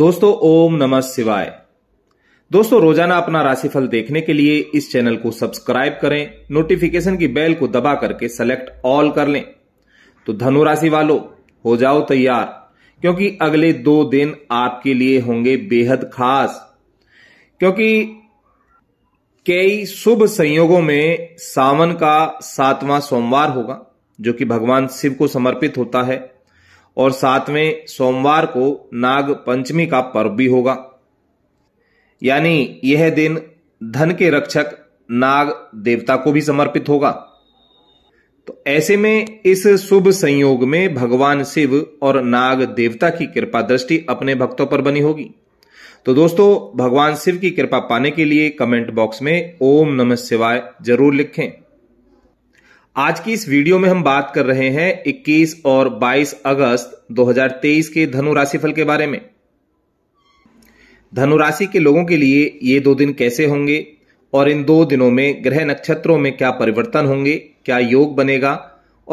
दोस्तों ओम नमः शिवाय दोस्तों रोजाना अपना राशिफल देखने के लिए इस चैनल को सब्सक्राइब करें नोटिफिकेशन की बेल को दबा करके सेलेक्ट ऑल कर लें तो धनु राशि वालों हो जाओ तैयार क्योंकि अगले दो दिन आपके लिए होंगे बेहद खास क्योंकि कई शुभ संयोगों में सावन का सातवां सोमवार होगा जो कि भगवान शिव को समर्पित होता है और सातवें सोमवार को नाग पंचमी का पर्व भी होगा यानी यह दिन धन के रक्षक नाग देवता को भी समर्पित होगा तो ऐसे में इस शुभ संयोग में भगवान शिव और नाग देवता की कृपा दृष्टि अपने भक्तों पर बनी होगी तो दोस्तों भगवान शिव की कृपा पाने के लिए कमेंट बॉक्स में ओम नमः शिवाय जरूर लिखें आज की इस वीडियो में हम बात कर रहे हैं 21 और 22 अगस्त 2023 के धनु फल के बारे में धनु राशि के लोगों के लिए ये दो दिन कैसे होंगे और इन दो दिनों में ग्रह नक्षत्रों में क्या परिवर्तन होंगे क्या योग बनेगा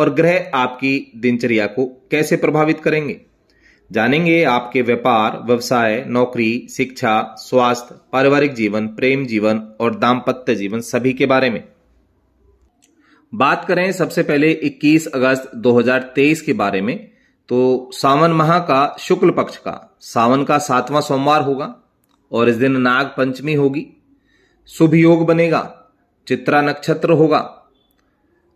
और ग्रह आपकी दिनचर्या को कैसे प्रभावित करेंगे जानेंगे आपके व्यापार व्यवसाय नौकरी शिक्षा स्वास्थ्य पारिवारिक जीवन प्रेम जीवन और दाम्पत्य जीवन सभी के बारे में बात करें सबसे पहले 21 अगस्त 2023 के बारे में तो सावन माह का शुक्ल पक्ष का सावन का सातवां सोमवार होगा और इस दिन नाग पंचमी होगी शुभ योग बनेगा चित्रा नक्षत्र होगा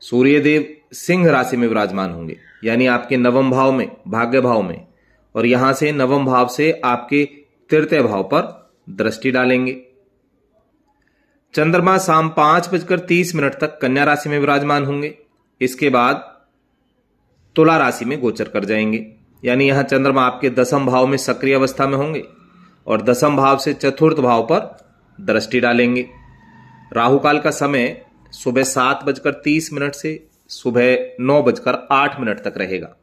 सूर्यदेव सिंह राशि में विराजमान होंगे यानी आपके नवम भाव में भाग्य भाव में और यहां से नवम भाव से आपके तृतीय भाव पर दृष्टि डालेंगे चंद्रमा शाम पांच बजकर तीस मिनट तक कन्या राशि में विराजमान होंगे इसके बाद तुला राशि में गोचर कर जाएंगे यानी यहां चंद्रमा आपके दसम भाव में सक्रिय अवस्था में होंगे और दसम भाव से चतुर्थ भाव पर दृष्टि डालेंगे राहु काल का समय सुबह सात बजकर तीस मिनट से सुबह नौ बजकर आठ मिनट तक रहेगा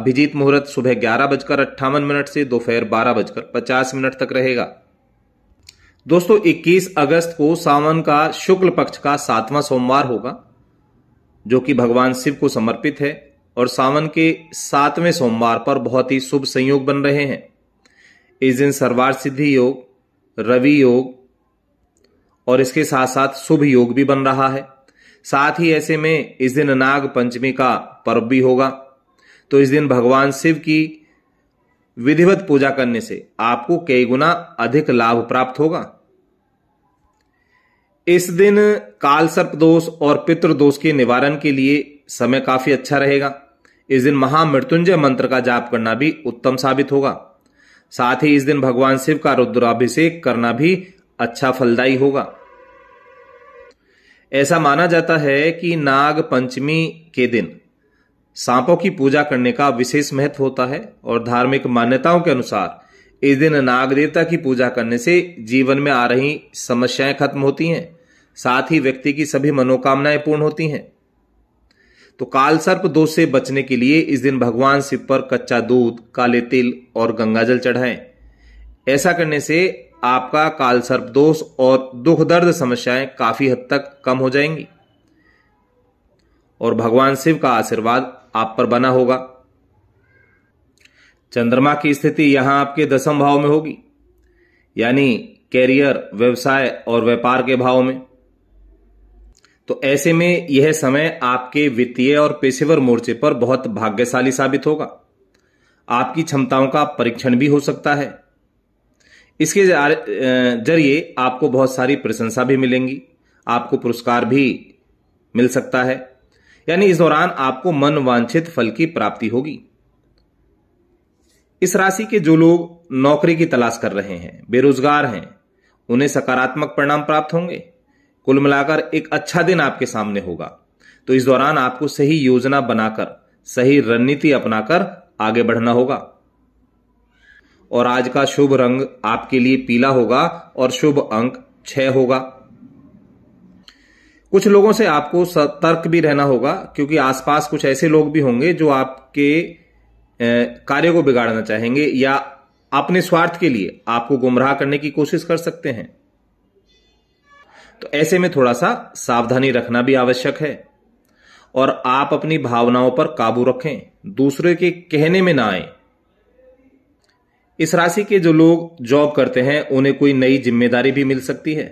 अभिजीत मुहूर्त सुबह ग्यारह बजकर अट्ठावन मिनट से दोपहर बारह बजकर पचास मिनट तक रहेगा दोस्तों 21 अगस्त को सावन का शुक्ल पक्ष का सातवां सोमवार होगा जो कि भगवान शिव को समर्पित है और सावन के सातवें सोमवार पर बहुत ही शुभ संयोग बन रहे हैं इस दिन सर्वार सिद्धि योग रवि योग और इसके साथ साथ शुभ योग भी बन रहा है साथ ही ऐसे में इस दिन नाग पंचमी का पर्व भी होगा तो इस दिन भगवान शिव की विधिवत पूजा करने से आपको कई गुना अधिक लाभ प्राप्त होगा इस दिन काल सर्प दोष और पितृ दोष के निवारण के लिए समय काफी अच्छा रहेगा इस दिन महामृत्युंजय मंत्र का जाप करना भी उत्तम साबित होगा साथ ही इस दिन भगवान शिव का रुद्राभिषेक करना भी अच्छा फलदायी होगा ऐसा माना जाता है कि नाग पंचमी के दिन सांपों की पूजा करने का विशेष महत्व होता है और धार्मिक मान्यताओं के अनुसार इस दिन नाग देवता की पूजा करने से जीवन में आ रही समस्याएं खत्म होती हैं साथ ही व्यक्ति की सभी मनोकामनाएं पूर्ण होती हैं तो काल सर्प दोष से बचने के लिए इस दिन भगवान शिव पर कच्चा दूध काले तिल और गंगाजल चढ़ाएं ऐसा करने से आपका काल सर्प दोष और दुख दर्द समस्याएं काफी हद तक कम हो जाएंगी और भगवान शिव का आशीर्वाद आप पर बना होगा चंद्रमा की स्थिति यहां आपके दसम भाव में होगी यानी कैरियर व्यवसाय और व्यापार के भाव में तो ऐसे में यह समय आपके वित्तीय और पेशेवर मोर्चे पर बहुत भाग्यशाली साबित होगा आपकी क्षमताओं का परीक्षण भी हो सकता है इसके जरिए आपको बहुत सारी प्रशंसा भी मिलेंगी आपको पुरस्कार भी मिल सकता है यानी इस दौरान आपको मन वांछित फल की प्राप्ति होगी इस राशि के जो लोग नौकरी की तलाश कर रहे हैं बेरोजगार हैं उन्हें सकारात्मक परिणाम प्राप्त होंगे कुल मिलाकर एक अच्छा दिन आपके सामने होगा तो इस दौरान आपको सही योजना बनाकर सही रणनीति अपनाकर आगे बढ़ना होगा और आज का शुभ रंग आपके लिए पीला होगा और शुभ अंक छह होगा कुछ लोगों से आपको सतर्क भी रहना होगा क्योंकि आसपास कुछ ऐसे लोग भी होंगे जो आपके कार्य को बिगाड़ना चाहेंगे या अपने स्वार्थ के लिए आपको गुमराह करने की कोशिश कर सकते हैं तो ऐसे में थोड़ा सा सावधानी रखना भी आवश्यक है और आप अपनी भावनाओं पर काबू रखें दूसरे के कहने में ना आए इस राशि के जो लोग जॉब करते हैं उन्हें कोई नई जिम्मेदारी भी मिल सकती है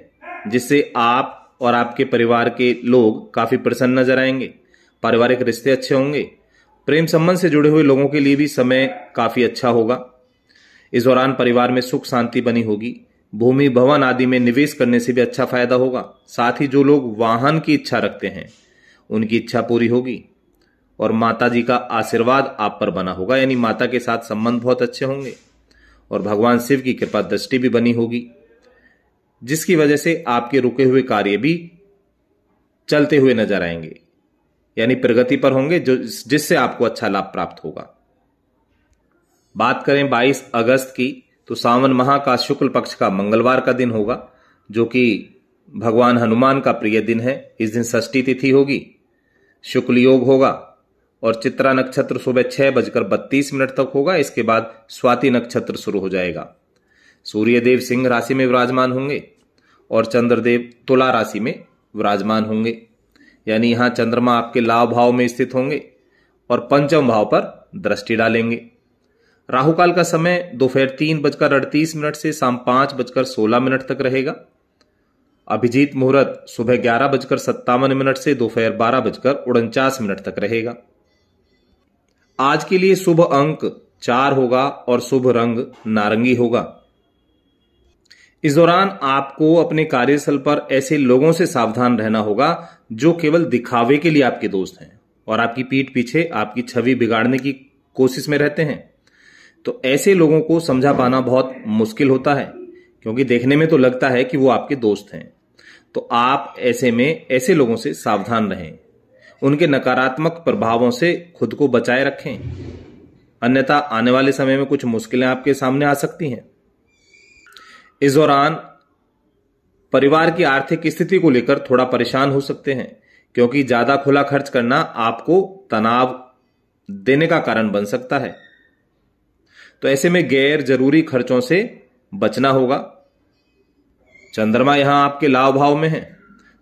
जिससे आप और आपके परिवार के लोग काफ़ी प्रसन्न नजर आएंगे पारिवारिक रिश्ते अच्छे होंगे प्रेम संबंध से जुड़े हुए लोगों के लिए भी समय काफ़ी अच्छा होगा इस दौरान परिवार में सुख शांति बनी होगी भूमि भवन आदि में निवेश करने से भी अच्छा फायदा होगा साथ ही जो लोग वाहन की इच्छा रखते हैं उनकी इच्छा पूरी होगी और माता जी का आशीर्वाद आप पर बना होगा यानी माता के साथ संबंध बहुत अच्छे होंगे और भगवान शिव की कृपा दृष्टि भी बनी होगी जिसकी वजह से आपके रुके हुए कार्य भी चलते हुए नजर आएंगे यानी प्रगति पर होंगे जो जिससे आपको अच्छा लाभ प्राप्त होगा बात करें 22 अगस्त की तो सावन माह का शुक्ल पक्ष का मंगलवार का दिन होगा जो कि भगवान हनुमान का प्रिय दिन है इस दिन षष्ठी तिथि होगी शुक्ल योग होगा और चित्रा नक्षत्र सुबह छह बजकर बत्तीस मिनट तक होगा इसके बाद स्वाति नक्षत्र शुरू हो जाएगा सूर्यदेव सिंह राशि में विराजमान होंगे और चंद्रदेव तुला राशि में विराजमान होंगे यानी यहां चंद्रमा आपके लाभ भाव में स्थित होंगे और पंचम भाव पर दृष्टि डालेंगे राहु काल का समय दोपहर तीन बजकर अड़तीस मिनट से शाम पांच बजकर सोलह मिनट तक रहेगा अभिजीत मुहूर्त सुबह ग्यारह बजकर सत्तावन मिनट से दोपहर बारह बजकर उनचास मिनट तक रहेगा आज के लिए शुभ अंक चार होगा और शुभ रंग नारंगी होगा इस दौरान आपको अपने कार्यस्थल पर ऐसे लोगों से सावधान रहना होगा जो केवल दिखावे के लिए आपके दोस्त हैं और आपकी पीठ पीछे आपकी छवि बिगाड़ने की कोशिश में रहते हैं तो ऐसे लोगों को समझा पाना बहुत मुश्किल होता है क्योंकि देखने में तो लगता है कि वो आपके दोस्त हैं तो आप ऐसे में ऐसे लोगों से सावधान रहें उनके नकारात्मक प्रभावों से खुद को बचाए रखें अन्यथा आने वाले समय में कुछ मुश्किलें आपके सामने आ सकती हैं इस दौरान परिवार की आर्थिक स्थिति को लेकर थोड़ा परेशान हो सकते हैं क्योंकि ज्यादा खुला खर्च करना आपको तनाव देने का कारण बन सकता है तो ऐसे में गैर जरूरी खर्चों से बचना होगा चंद्रमा यहां आपके लाभ भाव में है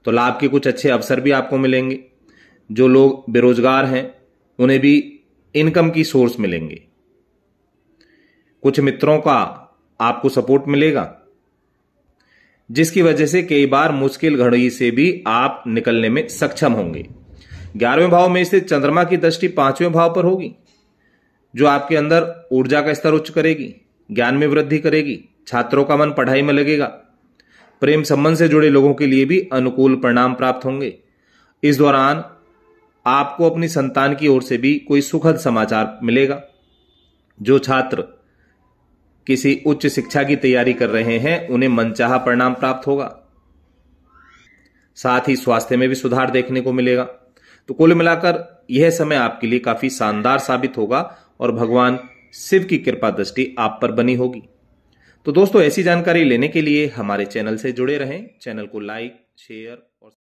तो लाभ के कुछ अच्छे अवसर भी आपको मिलेंगे जो लोग बेरोजगार हैं उन्हें भी इनकम की सोर्स मिलेंगे कुछ मित्रों का आपको सपोर्ट मिलेगा जिसकी वजह से कई बार मुश्किल घड़ी से भी आप निकलने में सक्षम होंगे ग्यारहवें भाव में स्थित चंद्रमा की दृष्टि पांचवें भाव पर होगी जो आपके अंदर ऊर्जा का स्तर उच्च करेगी ज्ञान में वृद्धि करेगी छात्रों का मन पढ़ाई में लगेगा प्रेम संबंध से जुड़े लोगों के लिए भी अनुकूल परिणाम प्राप्त होंगे इस दौरान आपको अपनी संतान की ओर से भी कोई सुखद समाचार मिलेगा जो छात्र किसी उच्च शिक्षा की तैयारी कर रहे हैं उन्हें मनचाहा परिणाम प्राप्त होगा साथ ही स्वास्थ्य में भी सुधार देखने को मिलेगा तो कुल मिलाकर यह समय आपके लिए काफी शानदार साबित होगा और भगवान शिव की कृपा दृष्टि आप पर बनी होगी तो दोस्तों ऐसी जानकारी लेने के लिए हमारे चैनल से जुड़े रहें चैनल को लाइक शेयर और